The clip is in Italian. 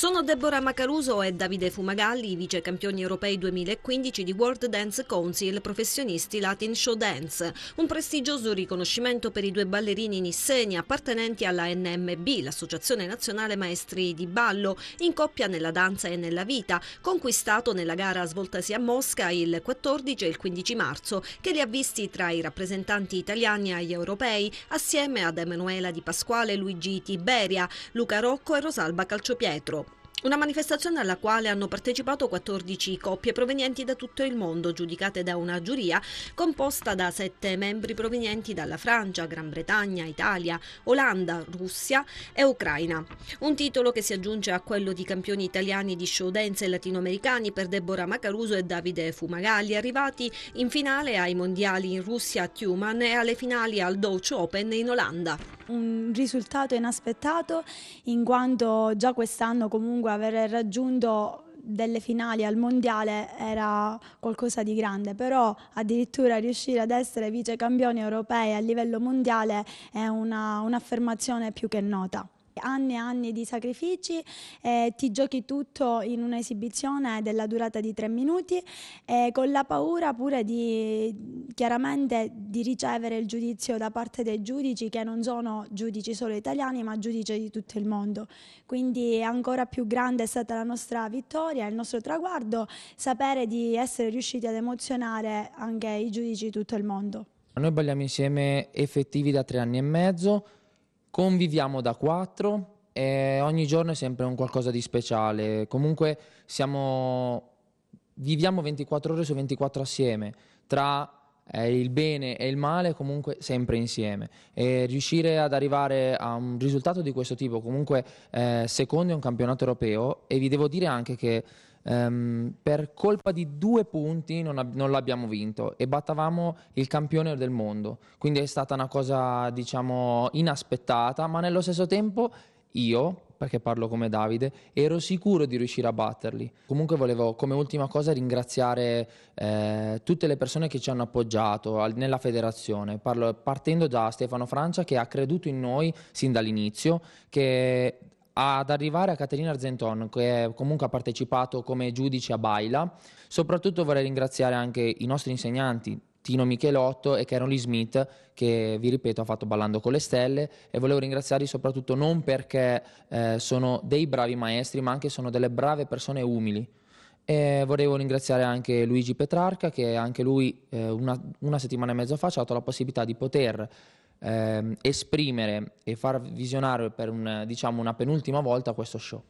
Sono Deborah Macaruso e Davide Fumagalli, vice campioni europei 2015 di World Dance Council, professionisti Latin Show Dance, un prestigioso riconoscimento per i due ballerini nisseni appartenenti alla NMB, l'Associazione Nazionale Maestri di Ballo, in coppia nella danza e nella vita, conquistato nella gara svoltasi a Mosca il 14 e il 15 marzo, che li ha visti tra i rappresentanti italiani agli europei, assieme ad Emanuela Di Pasquale, Luigi Tiberia, Luca Rocco e Rosalba Calciopietro. Una manifestazione alla quale hanno partecipato 14 coppie provenienti da tutto il mondo, giudicate da una giuria composta da sette membri provenienti dalla Francia, Gran Bretagna, Italia, Olanda, Russia e Ucraina. Un titolo che si aggiunge a quello di campioni italiani di show dance e latinoamericani per Deborah Macaruso e Davide Fumagalli, arrivati in finale ai mondiali in Russia a Tuman e alle finali al Deutsche Open in Olanda un risultato inaspettato in quanto già quest'anno comunque aver raggiunto delle finali al mondiale era qualcosa di grande, però addirittura riuscire ad essere vice campioni europei a livello mondiale è un'affermazione più che nota anni e anni di sacrifici, eh, ti giochi tutto in un'esibizione della durata di tre minuti, eh, con la paura pure di chiaramente di ricevere il giudizio da parte dei giudici che non sono giudici solo italiani ma giudici di tutto il mondo. Quindi ancora più grande è stata la nostra vittoria, il nostro traguardo, sapere di essere riusciti ad emozionare anche i giudici di tutto il mondo. Noi balliamo insieme effettivi da tre anni e mezzo, Conviviamo da quattro e ogni giorno è sempre un qualcosa di speciale. Comunque siamo, viviamo 24 ore su 24 assieme tra eh, il bene e il male comunque sempre insieme e riuscire ad arrivare a un risultato di questo tipo comunque eh, secondo in un campionato europeo e vi devo dire anche che ehm, per colpa di due punti non, ab- non, l'abbiamo vinto e battavamo il campione del mondo quindi è stata una cosa diciamo inaspettata ma nello stesso tempo io, perché parlo come Davide, ero sicuro di riuscire a batterli. Comunque volevo come ultima cosa ringraziare eh, tutte le persone che ci hanno appoggiato al, nella federazione, parlo, partendo da Stefano Francia che ha creduto in noi sin dall'inizio, che ad arrivare a Caterina Arzenton, che comunque ha partecipato come giudice a Baila. Soprattutto vorrei ringraziare anche i nostri insegnanti, Tino Michelotto e Carolyn Smith che vi ripeto ha fatto Ballando con le stelle e volevo ringraziarli soprattutto non perché eh, sono dei bravi maestri ma anche sono delle brave persone umili. E volevo ringraziare anche Luigi Petrarca che anche lui eh, una, una, settimana e mezzo fa ci ha dato la possibilità di poter eh, esprimere e far visionare per un, diciamo, una penultima volta questo show.